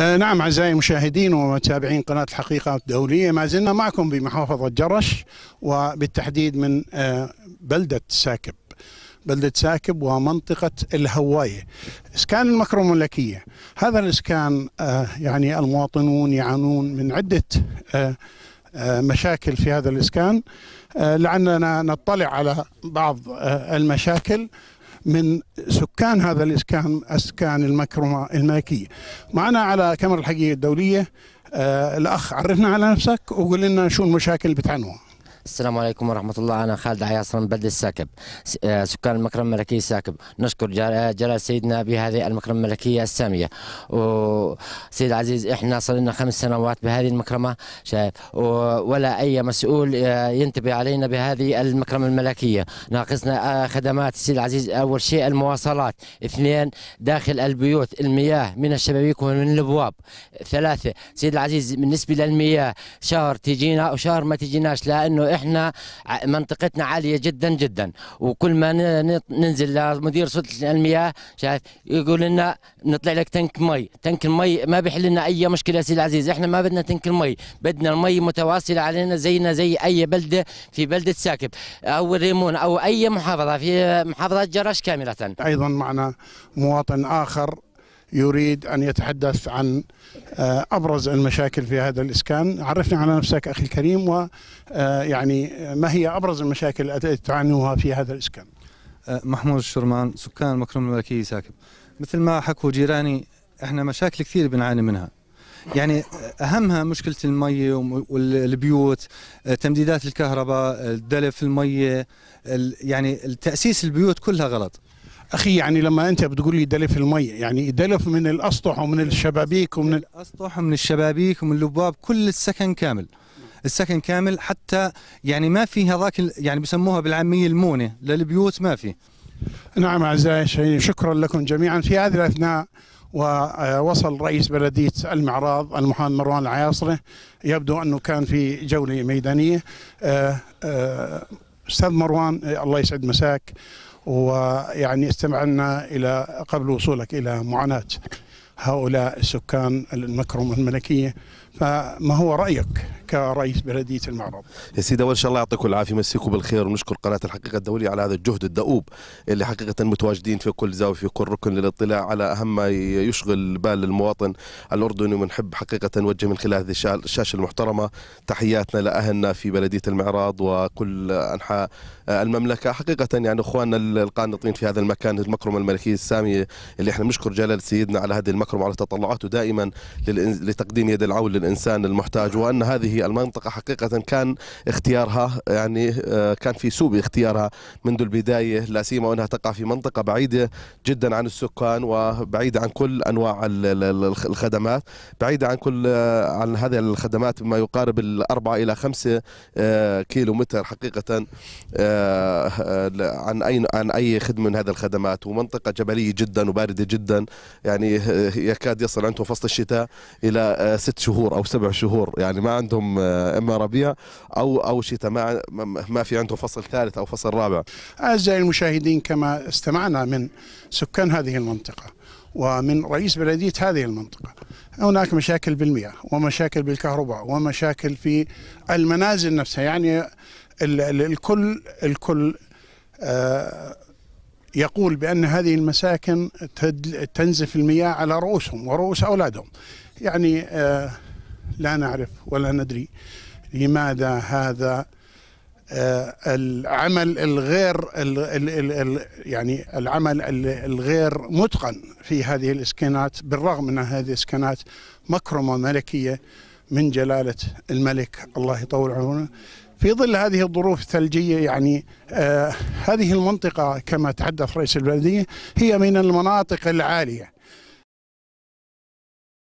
آه، نعم أعزائي المشاهدين ومتابعين قناة الحقيقة الدولية ما زلنا معكم بمحافظة جرش وبالتحديد من آه، بلدة ساكب بلدة ساكب ومنطقة الهواية إسكان المكرملكيه الملكية هذا الإسكان آه، يعني المواطنون يعانون من عدة مشاكل في هذا الإسكان لعلنا نطلع على بعض المشاكل من سكان هذا الإسكان أسكان المكرمة الملكية معنا على كاميرا الحقيقة الدولية آه، الأخ عرفنا على نفسك وقول لنا شو المشاكل اللي بتعانوها السلام عليكم ورحمة الله أنا خالد عياصر من بلد الساكب آه، سكان المكرمة الملكية الساكب نشكر جلال آه، سيدنا بهذه المكرمة الملكية السامية وسيد عزيز إحنا صار لنا خمس سنوات بهذه المكرمة شايف ولا أي مسؤول آه، ينتبه علينا بهذه المكرمة الملكية ناقصنا خدمات سيد عزيز أول شيء المواصلات اثنين داخل البيوت المياه من الشبابيك ومن الأبواب ثلاثة سيد العزيز بالنسبة للمياه شهر تجينا وشهر ما تجيناش لأنه احنا منطقتنا عاليه جدا جدا وكل ما ننزل لمدير سلطه المياه شايف يقول لنا نطلع لك تنك مي تنك المي ما بيحل لنا اي مشكله سي العزيز احنا ما بدنا تنك المي بدنا المي متواصله علينا زينا زي اي بلده في بلده ساكب او الريمون او اي محافظه في محافظه جرش كامله ايضا معنا مواطن اخر يريد أن يتحدث عن آه، أبرز المشاكل في هذا الإسكان عرفني على نفسك أخي الكريم ويعني آه، ما هي أبرز المشاكل التي تعانيها في هذا الإسكان آه، محمود الشرمان سكان مكرم الملكية ساكب مثل ما حكوا جيراني احنا مشاكل كثير بنعاني منها يعني اهمها مشكله الميه والبيوت تمديدات الكهرباء الدلف الميه يعني تاسيس البيوت كلها غلط اخي يعني لما انت بتقول لي دلف المي يعني دلف من الاسطح ومن الشبابيك ومن الاسطح ومن الشبابيك ومن الابواب كل السكن كامل السكن كامل حتى يعني ما في هذاك يعني بسموها بالعاميه المونه للبيوت ما في نعم اعزائي شكرا لكم جميعا في هذه الاثناء ووصل آه، رئيس بلدية المعراض المحامي مروان العياصرة يبدو أنه كان في جولة ميدانية آه، آه، استاذ مروان إيه، الله يسعد مساك ويعني استمعنا الى قبل وصولك الى معاناه هؤلاء السكان المكرم الملكية فما هو رأيك كرئيس بلدية المعرض يا سيدي أول شاء الله يعطيكم العافية مسيكم بالخير ونشكر قناة الحقيقة الدولية على هذا الجهد الدؤوب اللي حقيقة متواجدين في كل زاوية في كل ركن للاطلاع على أهم ما يشغل بال المواطن الأردني ونحب حقيقة نوجه من خلال هذه الشاشة المحترمة تحياتنا لأهلنا في بلدية المعراض وكل أنحاء المملكة حقيقة يعني أخواننا القانطين في هذا المكان المكرم الملكي السامي اللي احنا بنشكر جلال سيدنا على هذه المكرمة أكرم على تطلعاته دائما لتقديم يد العون للإنسان المحتاج وأن هذه المنطقة حقيقة كان اختيارها يعني آه، كان في سوء اختيارها منذ البداية لا سيما وأنها تقع في منطقة بعيدة جدا عن السكان وبعيدة عن كل أنواع الخدمات بعيدة عن كل آه، عن هذه الخدمات بما يقارب الأربعة إلى خمسة آه، كيلو متر حقيقة عن أي عن أي خدمة من هذه الخدمات ومنطقة جبلية جدا وباردة جدا يعني يكاد يصل عندهم فصل الشتاء الى آه، ست شهور او سبع شهور يعني ما عندهم آه، اما ربيع او او شتاء ما ما في عندهم فصل ثالث او فصل رابع. اعزائي المشاهدين كما استمعنا من سكان هذه المنطقه ومن رئيس بلديه هذه المنطقه هناك مشاكل بالمياه ومشاكل بالكهرباء ومشاكل في المنازل نفسها يعني الكل الكل آه يقول بأن هذه المساكن تنزف المياه على رؤوسهم ورؤوس أولادهم يعني آه، لا نعرف ولا ندري لماذا هذا آه، العمل الغير يعني العمل الغير متقن في هذه الاسكانات بالرغم من هذه الاسكانات مكرمه ملكيه من جلاله الملك الله يطول عمره في ظل هذه الظروف الثلجيه يعني آه هذه المنطقه كما تحدث رئيس البلديه هي من المناطق العاليه